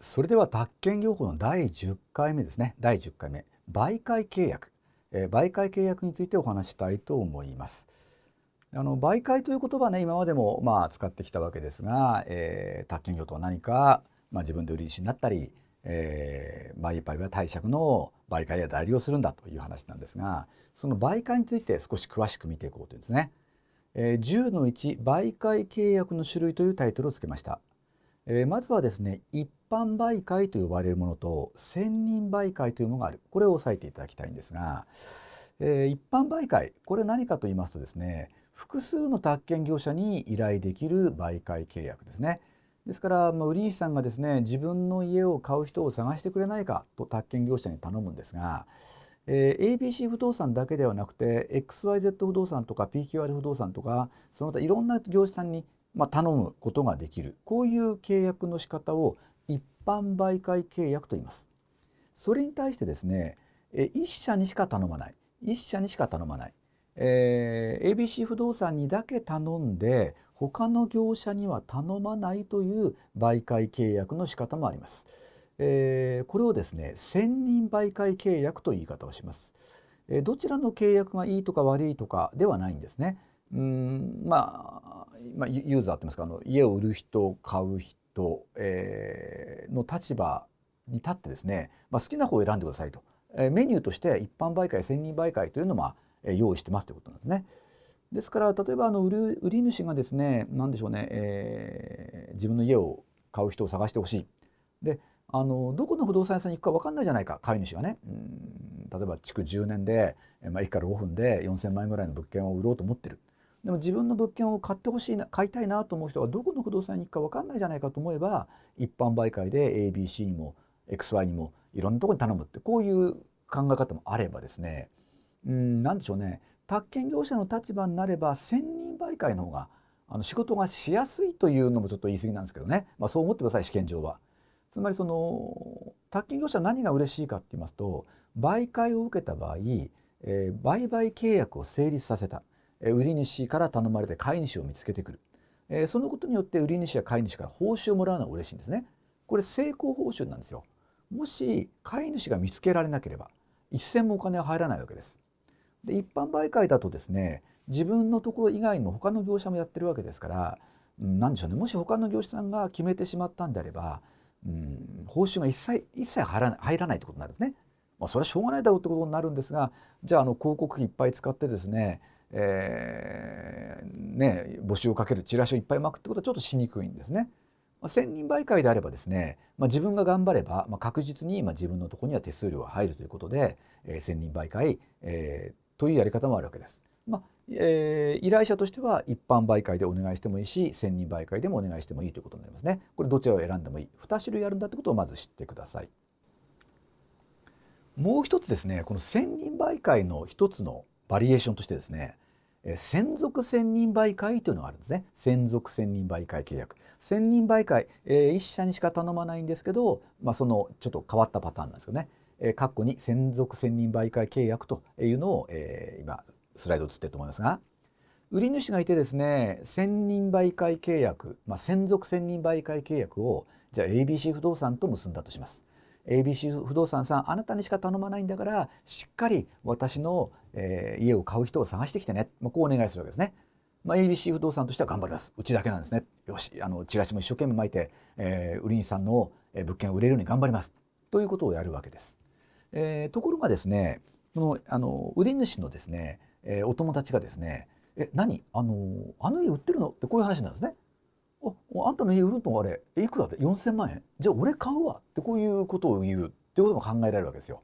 それでは宅建業法の第10回目ですね第10回目媒介契約、えー、媒介契約についてお話したいと思いますあの媒介という言葉ね今までもまあ使ってきたわけですが、えー、宅建業とは何か、まあ、自分で売り主になったり、えー、マイは貸借の媒介や代理をするんだという話なんですがその媒介について少し詳しく見ていこうというんですね、えー、10の1媒介契約の種類というタイトルをつけました、えー、まずはですね一般媒介と呼ばれるものと専任媒介というものがあるこれを押さえていただきたいんですが、えー、一般媒介これ何かと言いますとですね複数の宅建業者に依頼できる媒介契約ですね。ですから、まあ、売り主さんがですね自分の家を買う人を探してくれないかと宅建業者に頼むんですが、えー、ABC 不動産だけではなくて XYZ 不動産とか PQR 不動産とかその他いろんな業者さんに、まあ、頼むことができるこういう契約の仕方を一般媒介契約と言います。それに対してですね、え一社にしか頼まない、一社にしか頼まない、えー、ABC 不動産にだけ頼んで、他の業者には頼まないという媒介契約の仕方もあります。えー、これをですね、専任媒介契約という言い方をします。えどちらの契約がいいとか悪いとかではないんですね。うんまあ、まあ、ユーザーって言いますかあの家を売る人買う人と、えー、の立場に立ってですね、まあ、好きな方を選んでくださいと、えー、メニューとして一般媒介専任媒介というのは、えー、用意してますということなんですね。ですから例えばあの売る売り主がですね何でしょうね、えー、自分の家を買う人を探してほしい。であのどこの不動産屋さんに行くか分かんないじゃないか買い主がねうん例えば築10年で、まあ、駅から5分で4,000万円ぐらいの物件を売ろうと思ってるでも自分の物件を買ってほしいな買いたいなと思う人がどこの不動産に行くか分かんないじゃないかと思えば一般媒介で ABC にも XY にもいろんなとこに頼むってこういう考え方もあればですねうん何でしょうね宅建業者の立場になれば専任媒介の方があの仕事がしやすいというのもちょっと言い過ぎなんですけどね、まあ、そう思ってください試験上は。つまりその宅建業者何が嬉しいかって言いますと媒介を受けた場合、えー、売買契約を成立させた売り主から頼まれて買い主を見つけてくる、えー、そのことによって売り主や買い主から報酬をもらうのは嬉しいんですねこれ成功報酬なんですよもし買い主が見つけられなければ一銭もお金は入らないわけですで一般媒介だとですね自分のところ以外にも他の業者もやってるわけですから、うん、何でしょうねもし他の業者さんが決めてしまったんであれば、うん、報酬が一切一切入らない入らないってことになるんですね。まあ、それはしょうがないだろうってことになるんですがじゃああの広告費いっぱい使ってですねえー、ね、募集をかけるチラシをいっぱい巻くってことはちょっとしにくいんですね。まあ、千人媒介であればですね、まあ、自分が頑張れば、まあ、確実に、まあ、自分のところには手数料が入るということで、えー、千人媒介、えー、というやり方もあるわけです。まあえー、依頼者としては一般媒介でお願いしてもいいし千人媒介でもお願いしてもいいということになりますね。これどちらを選んでもいい2種類あるんだということをまず知ってください。もう一つですねこの千人媒介の一つのバリエーションとしてですね専属専任媒介というのがあるんですね専属専任媒介契約専任媒介、えー、1社にしか頼まないんですけど、まあ、そのちょっと変わったパターンなんですよね、えー、括弧に専属専任媒介契約というのを、えー、今スライド映ってると思いますが売り主がいてですね専任媒介契約、まあ、専属専任媒介契約をじゃあ ABC 不動産と結んだとします ABC 不動産さんあなたにしか頼まないんだからしっかり私の、えー、家を買う人を探してきてね、まあ、こうお願いするわけですね。まあ、ABC 不動産としては頑張りますうちだけなんですねよしあのチラシも一生懸命巻いて、えー、売り主さんの物件を売れるように頑張りますということをやるわけです。えー、ところがですねそのあの売り主のですね、えー、お友達がですね「え何あのあの家売ってるの?」ってこういう話なんですね。ああんたの家売るのあれいくらで4,000万円じゃあ俺買うわってこういうことを言うっていうことも考えられるわけですよ。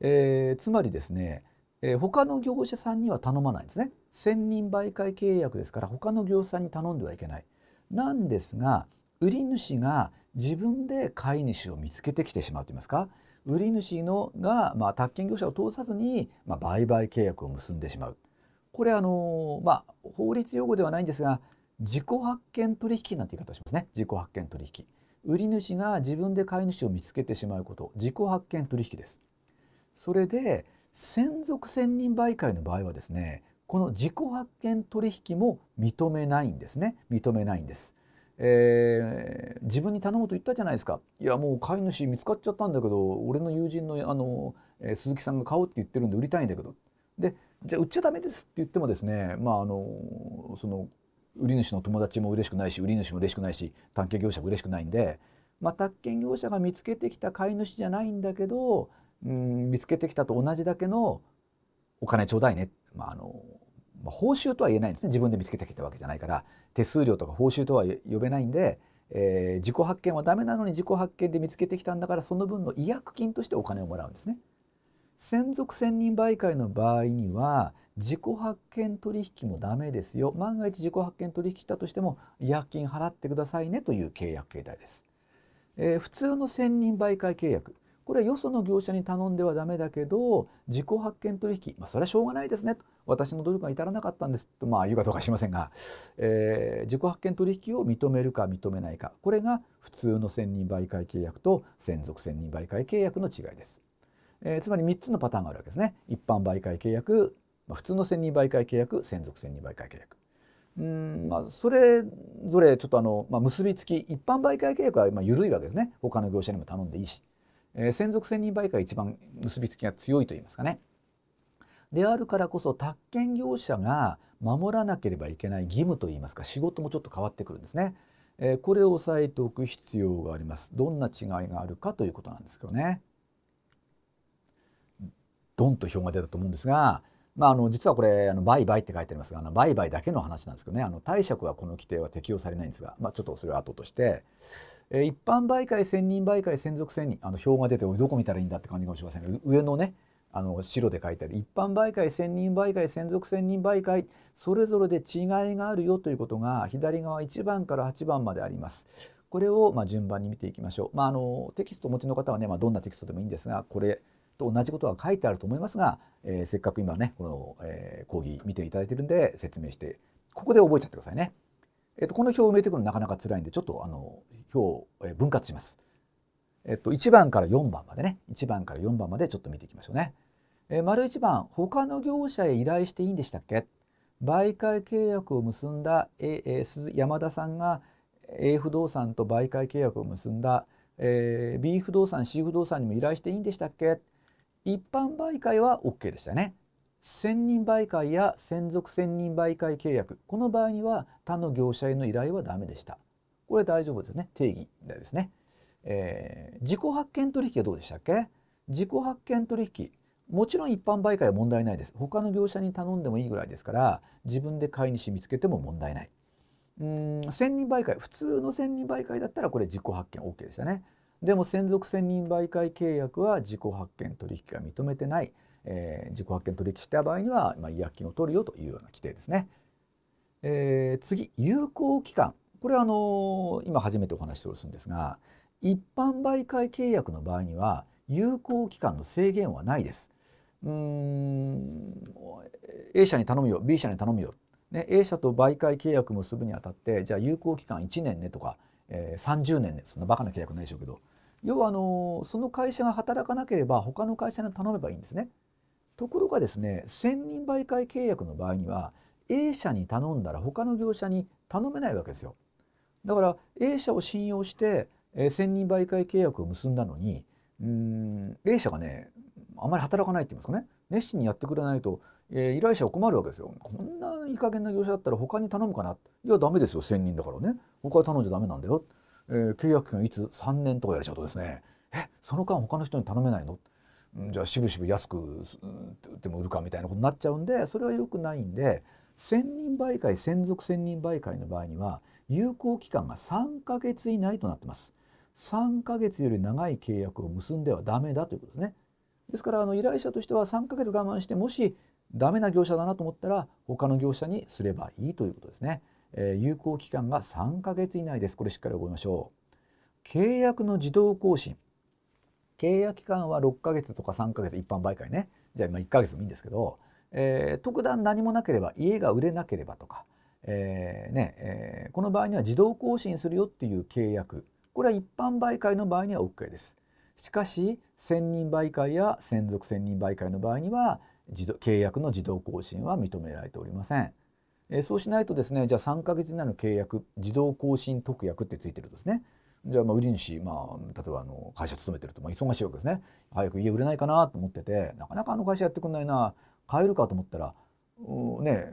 えー、つまりですね、えー、他の業者さんには頼まないんですね。専任媒介契約ですから他の業者さんに頼んではいけない。なんですが売り主が自分で買い主を見つけてきてしまうといいますか売り主のが、まあ、宅建業者を通さずに、まあ、売買契約を結んでしまう。これあのまあ法律用語ではないんですが自己発見取引なんて言い方しますね自己発見取引売り主が自分で買い主を見つけてしまうこと自己発見取引ですそれで専属専任媒介の場合はですねこの自己発見取引も認めないんですね認めないんです、えー、自分に頼むと言ったじゃないですかいやもう買い主見つかっちゃったんだけど俺の友人のあの、え鈴木さんが買おうって言ってるんで売りたいんだけどでじゃあ売っちゃダメですって言ってもですねまああのその売り主の友達も嬉しくないし売り主も嬉しくないし探検業者も嬉しくないんで、まあ、宅建業者が見つけてきた買い主じゃないんだけど、うん、見つけてきたと同じだけのお金ちょうだいね、まあ、あのまあ、報酬とは言えないんですね自分で見つけてきたわけじゃないから手数料とか報酬とは呼べないんで、えー、自己発見はダメなのに自己発見で見つけてきたんだからその分の違約金としてお金をもらうんですね。専属専任媒介の場合には自己発見取引もダメですよ万が一自己発見取引したとしても違約金払ってくださいねという契約形態です、えー、普通の専任媒介契約これはよその業者に頼んではダメだけど自己発見取引、まあ、それはしょうがないですねと私の努力が至らなかったんですとまあ言うかどうかしませんが、えー、自己発見取引を認めるか認めないかこれが普通の専任媒介契約と専属専任媒介契約の違いです、えー、つまり3つのパターンがあるわけですね一般媒介契約まあ、普通の専任媒介契約専属専任媒介契約うんまあ、それぞれちょっとあの、まあ、結びつき一般媒介契約はまあ緩いわけですね他の業者にも頼んでいいし、えー、専属専任媒介が一番結びつきが強いといいますかねであるからこそ宅建業者が守らなければいけない義務といいますか仕事もちょっと変わってくるんですね、えー、これを押さえておく必要がありますどんな違いがあるかということなんですけどねドンと表が出たと思うんですがまあ、あの実はこれあの売買って書いてありますが売買だけの話なんですけどねあの貸借はこの規定は適用されないんですが、まあ、ちょっとそれは後として、えー、一般売買専任売買専属専任あの表が出てどこ見たらいいんだって感じかもしれませんが上のねあの白で書いてある一般売買専任売買専属専任売買それぞれで違いがあるよということが左側1番から8番まであります。これをま順番に見ていきましょう。まああの、テキストお持ちの方はね、まあ、どんなテキストでもいいんですがこれと同じことは書いてあると思いますが、えー、せっかく今ねこの、えー、講義見ていただいてるんで説明してここで覚えちゃってくださいね。えー、とこの表を埋めていくのなかなか辛いんでちょっとあの表を分割します。えっと、1番から4番までね1番から4番までちょっと見ていきましょうね。えー、丸1番他の業者へ依頼していいんでしたっけ売買契約を結んだ、ええー、山田さんが A 不動産と売買契約を結んだ、えー、B 不動産 C 不動産にも依頼していいんでしたっけ一般媒介は OK でしたね。専任媒介や専属専任媒介契約この場合には他の業者への依頼はダメでした。これ大丈夫ですね定義ですね。えー、自己発見取引はどうでしたっけ自己発見取引もちろん一般媒介は問題ないです他の業者に頼んでもいいぐらいですから自分で買い主見つけても問題ないうん専任媒介普通の専任媒介だったらこれ自己発見 OK でしたねでも専属専任媒介契約は自己発見取引が認めてない、えー、自己発見取引した場合には、まあ、違約金を取るよというような規定ですね。えー、次有効期間これはあのー、今初めてお話しておるんですが一般媒介契約の場合には有効期間の制限はないです。うん A 社に頼むよ B 社に頼むよ、ね、A 社と媒介契約結ぶにあたってじゃあ有効期間1年ねとかえー、30年ねそんなバカな契約ないでしょうけど要はあのその会社が働かなければ他の会社に頼めばいいんですね。ところがですね専任媒介契約の場合には A 社に頼んだら他の業者に頼めないわけですよ。だから A 社を信用して、えー、専任媒介契約を結んだのにうん A 社がねあまり働かないって言いますかね熱心にやってくれないとえー、依頼者は困るわけですよ。こんないい加減な業者だったら他に頼むかな。いやダメですよ専人だからね。他に頼んじゃダメなんだよ。えー、契約期間いつ3年とかやれちゃうとですねえその間他の人に頼めないのじゃあしぶしぶ安くても売るかみたいなことになっちゃうんでそれは良くないんで専人媒介専属専人媒介の場合には有効期間が3ヶ月以内となってます3ヶ月より長い契約を結んではダメだということですねですからあの依頼者としては3ヶ月我慢してもしダメな業者だなと思ったら他の業者にすればいいということですね、えー、有効期間が3ヶ月以内ですこれしっかり覚えましょう契約の自動更新契約期間は6ヶ月とか3ヶ月一般媒介ねじゃあ今1ヶ月もいいんですけど、えー、特段何もなければ家が売れなければとか、えー、ねえー、この場合には自動更新するよっていう契約これは一般媒介の場合には OK です。しかし専任媒介や専属専任媒介の場合には契約の自動更新は認められておりません。えそうしないとですねじゃあ3ヶ月以内の契約自動更新特約ってついてるんですね。じゃあまあ売り主、まあ、例えばあの会社勤めてるとまあ忙しいわけですね早く家売れないかなと思っててなかなかあの会社やってくんないな買えるかと思ったらね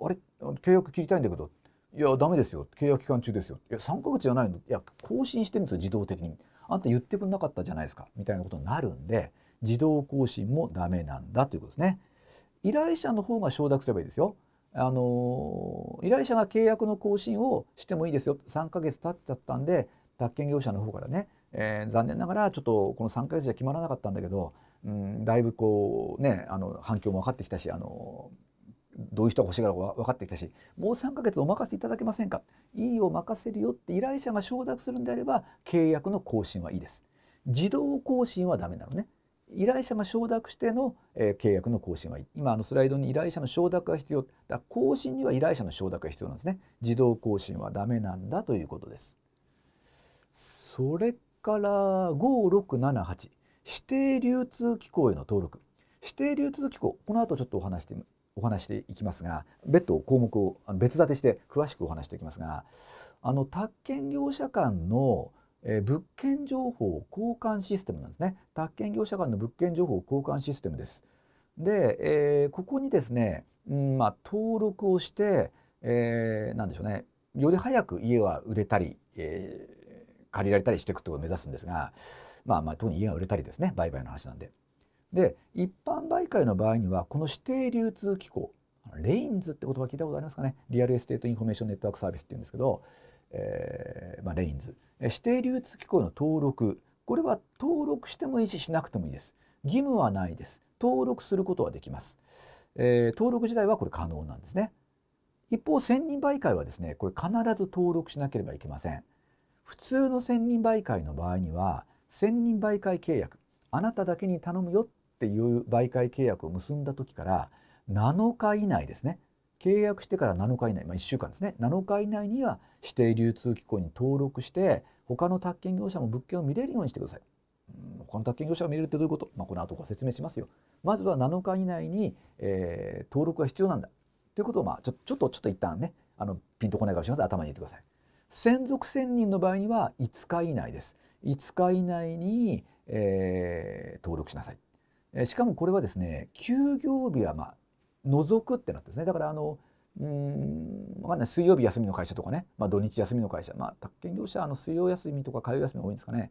あれ契約切りたいんだけどいやダメですよ契約期間中ですよいや3ヶ月じゃないのいや更新してるんですよ自動的にあんた言ってくれなかったじゃないですかみたいなことになるんで自動更新もダメなんだということですね。依頼者の方が承諾すればいいですよ。あの依頼者が契約の更新をしてもいいですよ3ヶ月経っちゃったんで宅建業者の方からね、えー、残念ながらちょっとこの3ヶ月じゃ決まらなかったんだけど、うん、だいぶこうねあの反響も分かってきたしあのどういう人が欲しいか分かってきたしもう3ヶ月お任せいただけませんかいいよ、任せるよって依頼者が承諾するんであれば契約の更新はいいです。自動更新はダメなのね。依頼者が承諾しての、えー、契約の更新は今あのスライドに依頼者の承諾が必要だ更新には依頼者の承諾が必要なんですね自動更新はダメなんだということですそれから5678指定流通機構への登録指定流通機構この後ちょっとお話してお話していきますが別途項目を別立てして詳しくお話していきますがあの宅建業者間のえー、物件情報交換システムなんですね宅建業者間の物件情報交換システムです。で、えー、ここにですね、うんまあ、登録をして、えー、なんでしょうねより早く家は売れたり、えー、借りられたりしていくってことを目指すんですが、まあ、まあ特に家が売れたりですね売買の話なんで。で一般媒介の場合にはこの指定流通機構レインズって言葉聞いたことありますかねリアルエステートインフォメーションネットワークサービスっていうんですけどえー、まあ、レインズ指定流通機構の登録これは登録してもいいししなくてもいいです義務はないです登録することはできます、えー、登録自体はこれ可能なんですね一方専任媒介はですねこれ必ず登録しなければいけません普通の専任媒介の場合には専任媒介契約あなただけに頼むよっていう媒介契約を結んだ時から7日以内ですね契約してから7日以内、まあ、1週間ですね7日以内には指定流通機構に登録して他の宅建業者も物件を見れるようにしてください。うん他の宅建業者が見れるってどういうこと、まあ、この後ご説明しますよ。まずは7日以内に、えー、登録が必要なんだということを、まあ、ちょちょっとちょっと一旦ねあのピンとこないかもしれません頭に入れてください。専属専任の場合には5日以内です。5日以内に、えー、登録しなさい。しかもこれはですね休業日はまあ除くってなってですねだからあのうん分かんない水曜日休みの会社とかね、まあ、土日休みの会社、まあ、宅建業者あの水曜休みとか火曜休み多いんですかね、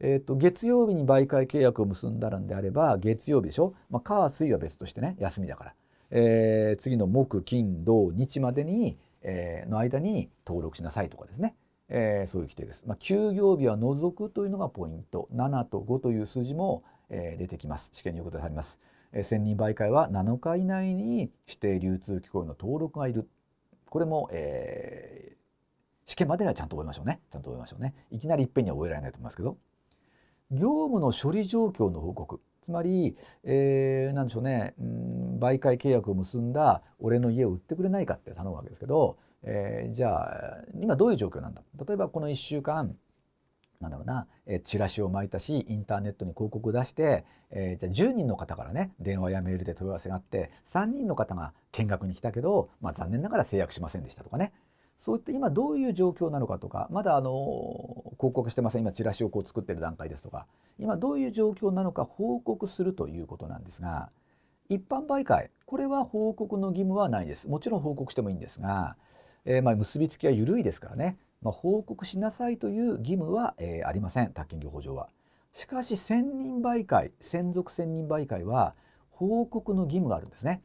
えーと、月曜日に媒介契約を結んだらんであれば月曜日でしょ、まあ、火水は別としてね休みだから、えー、次の木金土日までに、えー、の間に登録しなさいとかですね、えー、そういう規定です。まあ、休業日は除くというのがポイント7と5という数字も、えー、出てきます試験にうことであります。1000人媒介は7日以内に指定流通機構への登録がいるこれも、えー、試験までにはちゃんと覚えましょうねちゃんと覚えましょうねいきなりいっぺんには覚えられないと思いますけど業務の処理状況の報告つまり、えー、なんでしょうね、うん、媒介契約を結んだ俺の家を売ってくれないかって頼むわけですけど、えー、じゃあ今どういう状況なんだ例えばこの1週間なんだろうな、えチラシを巻いたしインターネットに広告を出して、えー、じゃあ10人の方からね電話やメールで問い合わせがあって3人の方が見学に来たけど、まあ、残念ながら制約しませんでしたとかねそういった今どういう状況なのかとかまだあの広告してません今チラシをこう作ってる段階ですとか今どういう状況なのか報告するということなんですが一般媒介これは報告の義務はないですもちろん報告してもいいんですが、えー、まあ結びつきは緩いですからねまあ、報告しなさいという義務は、えー、ありません宅建業法上は。しかし専任媒介専属専任媒介は報告の義務があるんですね。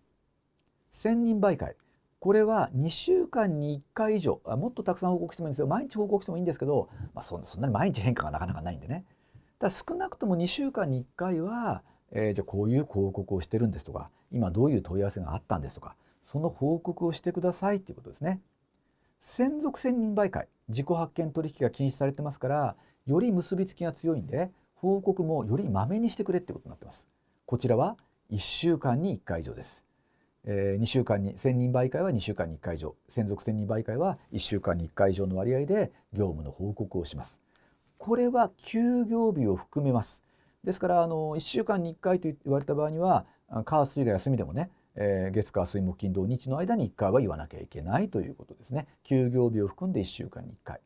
専任媒介これは2週間に1回以上あもっとたくさん報告してもいいんですよ毎日報告してもいいんですけど、まあ、そんなに毎日変化がなかなかないんでね。だ少なくとも2週間に1回は、えー、じゃあこういう広告をしてるんですとか今どういう問い合わせがあったんですとかその報告をしてくださいっていうことですね。専属専任媒介自己発見取引が禁止されてますからより結びつきが強いんで報告もよりまめにしてくれってことになってます。こちらは1週間に1回以上です。えー、2週間に1000人媒介は2週間に1回以上専属1000人倍会は1週間に1回以上の割合で業務の報告をします。これは休業日を含めます。ですからあの1週間に1回と言われた場合には火水が休みでもねえー、月火水木金土日の間に1回は言わなきゃいけないということですね休業日を含んで1週間に1回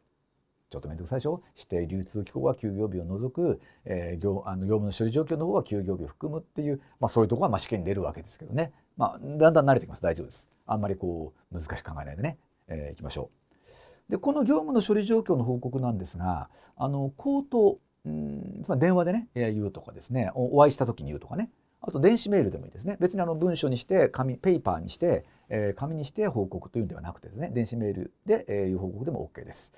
ちょっと面倒くさいでしょ指定流通機構は休業日を除く、えー、業あの業務の処理状況の方は休業日を含むっていう、まあ、そういうとこはま試験に出るわけですけどね、まあ、だんだん慣れてきます大丈夫ですあんまりこう難しく考えないでね、えー、いきましょうでこの業務の処理状況の報告なんですがあの口頭うんつまり電話でね言うとかですねお会いした時に言うとかねあと電子メールでもいいですね。別にあの文書にして紙ペーパーにして、えー、紙にして報告というんではなくてですね電子メールで、えー、報告でも OK です。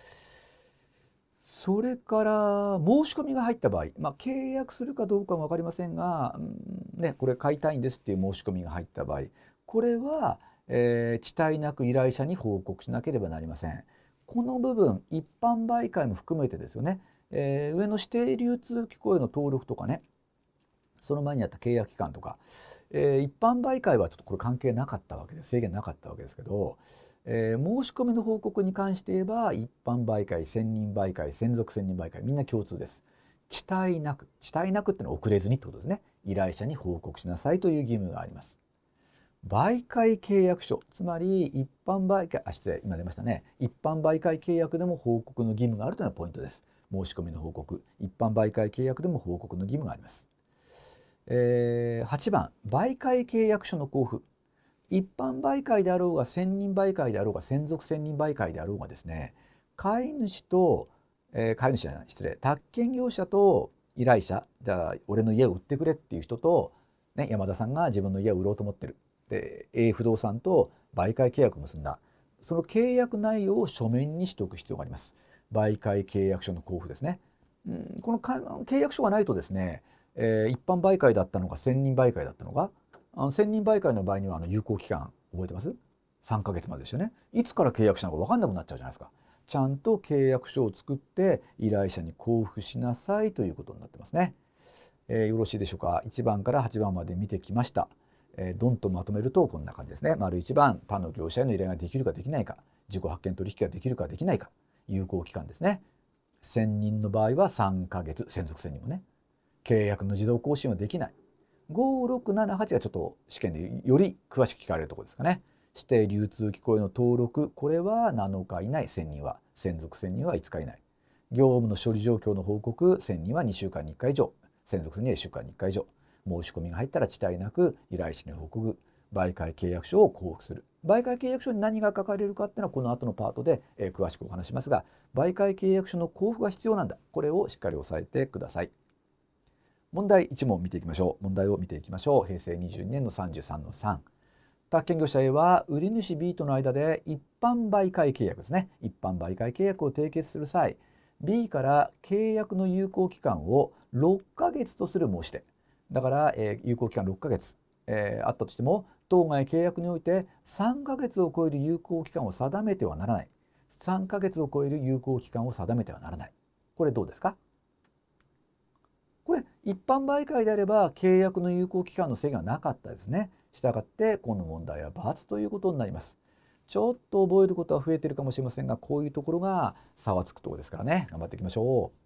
それから申し込みが入った場合、まあ、契約するかどうかも分かりませんが、うん、ね、これ買いたいんですっていう申し込みが入った場合これは、えー、遅滞なく依頼者に報告しなければなりません。この部分一般媒介も含めてですよね、えー、上の指定流通機構への登録とかねその前にあった契約期間とか、えー、一般媒介はちょっとこれ関係なかったわけで制限なかったわけですけど、えー、申し込みの報告に関して言えば一般媒介専任媒介専属専任媒介みんな共通です。遅滞なく遅滞なくってのは遅れずにってことですね依頼者に報告しなさいという義務があります。媒介契約書つまり一般媒介あ失礼今出ましたね一般媒介契約でも報告の義務があるというのがポイントです申し込みの報告一般媒介契約でも報告の義務がありますえー、8番媒介契約書の交付一般媒介であろうが専任媒介であろうが専属専任媒介であろうがですね買い主と、えー、買い主じゃない失礼宅建業者と依頼者じゃあ俺の家を売ってくれっていう人と、ね、山田さんが自分の家を売ろうと思ってるで A 不動産と媒介契約を結んだその契約内容を書面にしておく必要があります媒介契約書の交付ですね、うん、この契約書がないとですねえー、一般媒介だったのが専人媒介だったのがあの専任媒介の場合にはあの有効期間覚えてます ?3 ヶ月までですよね。いつから契約したのか分かんなくなっちゃうじゃないですか。ちゃんと契約書を作って依頼者に交付しなさいということになってますね。えー、よろしいでしょうか。1番から8番まで見てきました。えー、ドとまとめるとこんな感じですね。丸1番、他の業者への依頼ができるかできないか、自己発見取引ができるかできないか、有効期間ですね。専人の場合は3ヶ月、専属専任もね。契約の自動更新はできない5678がちょっと試験でより詳しく聞かれるところですかね指定流通機構への登録これは7日以内専任は専属専任は5日以内業務の処理状況の報告専任は2週間に1回以上専属には1週間に1回以上申し込みが入ったら遅滞なく依頼者に報告媒介契約書を交付する媒介契約書に何が書かれるかっていうのはこの後のパートで、え詳しくお話しますが媒介契約書の交付が必要なんだこれをしっかり押さえてください。問題1問見ていきましょう問題を見ていきましょう平成22年の33の3宅建業者 A は売り主 B との間で一般媒介契約ですね一般媒介契約を締結する際 B から契約の有効期間を6ヶ月とする申し出だから、えー、有効期間6ヶ月、えー、あったとしても当該契約において3ヶ月を超える有効期間を定めてはならない3ヶ月を超える有効期間を定めてはならないこれどうですかこれ一般媒介であれば契約の有効期間の制限はなかったですね。したがってこの問題は×ということになります。ちょっと覚えることは増えてるかもしれませんがこういうところが差はつくところですからね頑張っていきましょう。